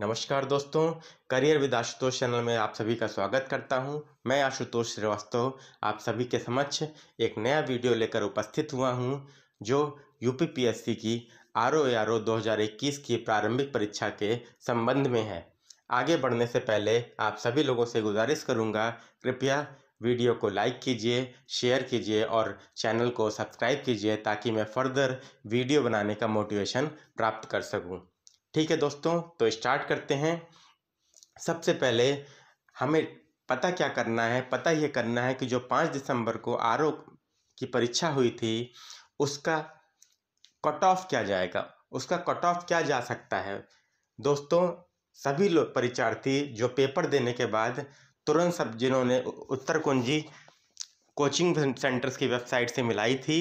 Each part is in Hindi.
नमस्कार दोस्तों करियर विद आशुतोष चैनल में आप सभी का स्वागत करता हूं मैं आशुतोष श्रीवास्तव आप सभी के समक्ष एक नया वीडियो लेकर उपस्थित हुआ हूं जो यूपीपीएससी की आर ओ आर ओ दो की प्रारंभिक परीक्षा के संबंध में है आगे बढ़ने से पहले आप सभी लोगों से गुजारिश करूँगा कृपया वीडियो को लाइक कीजिए शेयर कीजिए और चैनल को सब्सक्राइब कीजिए ताकि मैं फर्दर वीडियो बनाने का मोटिवेशन प्राप्त कर सकूँ ठीक है दोस्तों तो स्टार्ट करते हैं सबसे पहले हमें पता क्या करना है पता ये करना है कि जो पाँच दिसंबर को आर की परीक्षा हुई थी उसका कट ऑफ क्या जाएगा उसका कट ऑफ क्या जा सकता है दोस्तों सभी लोग परीक्षार्थी जो पेपर देने के बाद तुरंत सब जिन्होंने उत्तर कुंजी कोचिंग सेंटर्स की वेबसाइट से मिलाई थी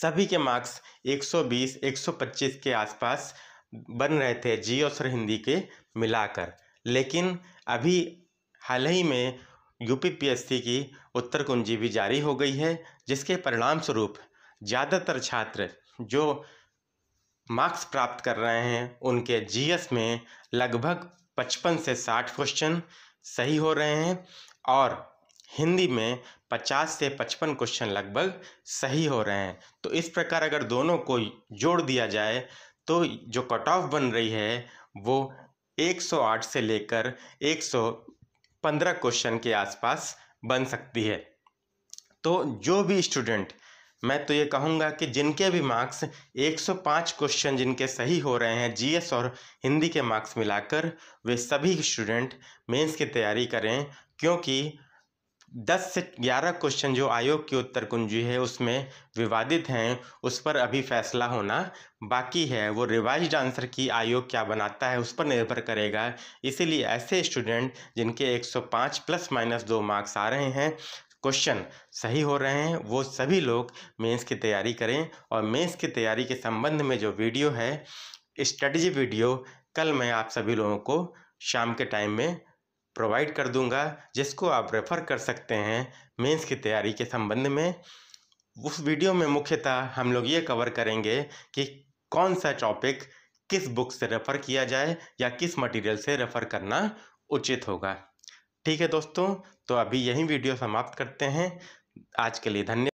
सभी के मार्क्स 120 125 के आसपास बन रहे थे जी और हिंदी के मिलाकर लेकिन अभी हाल ही में यूपीपीएससी की उत्तर कुंजी भी जारी हो गई है जिसके परिणाम स्वरूप ज़्यादातर छात्र जो मार्क्स प्राप्त कर रहे हैं उनके जीएस में लगभग 55 से 60 क्वेश्चन सही हो रहे हैं और हिंदी में 50 से 55 क्वेश्चन लगभग सही हो रहे हैं तो इस प्रकार अगर दोनों को जोड़ दिया जाए तो जो कट ऑफ बन रही है वो 108 से लेकर 115 क्वेश्चन के आसपास बन सकती है तो जो भी स्टूडेंट मैं तो ये कहूँगा कि जिनके भी मार्क्स 105 क्वेश्चन जिनके सही हो रहे हैं जीएस और हिंदी के मार्क्स मिलाकर वे सभी स्टूडेंट मेंस की तैयारी करें क्योंकि दस से ग्यारह क्वेश्चन जो आयोग की उत्तर कुंजी है उसमें विवादित हैं उस पर अभी फैसला होना बाकी है वो रिवाइज आंसर की आयोग क्या बनाता है उस पर निर्भर करेगा इसीलिए ऐसे स्टूडेंट जिनके 105 प्लस माइनस दो मार्क्स आ रहे हैं क्वेश्चन सही हो रहे हैं वो सभी लोग मेंस की तैयारी करें और मेंस की तैयारी के संबंध में जो वीडियो है स्ट्रेटजी वीडियो कल मैं आप सभी लोगों को शाम के टाइम में प्रोवाइड कर दूंगा जिसको आप रेफ़र कर सकते हैं मेंस की तैयारी के संबंध में उस वीडियो में मुख्यतः हम लोग ये कवर करेंगे कि कौन सा टॉपिक किस बुक से रेफ़र किया जाए या किस मटेरियल से रेफ़र करना उचित होगा ठीक है दोस्तों तो अभी यही वीडियो समाप्त करते हैं आज के लिए धन्यवाद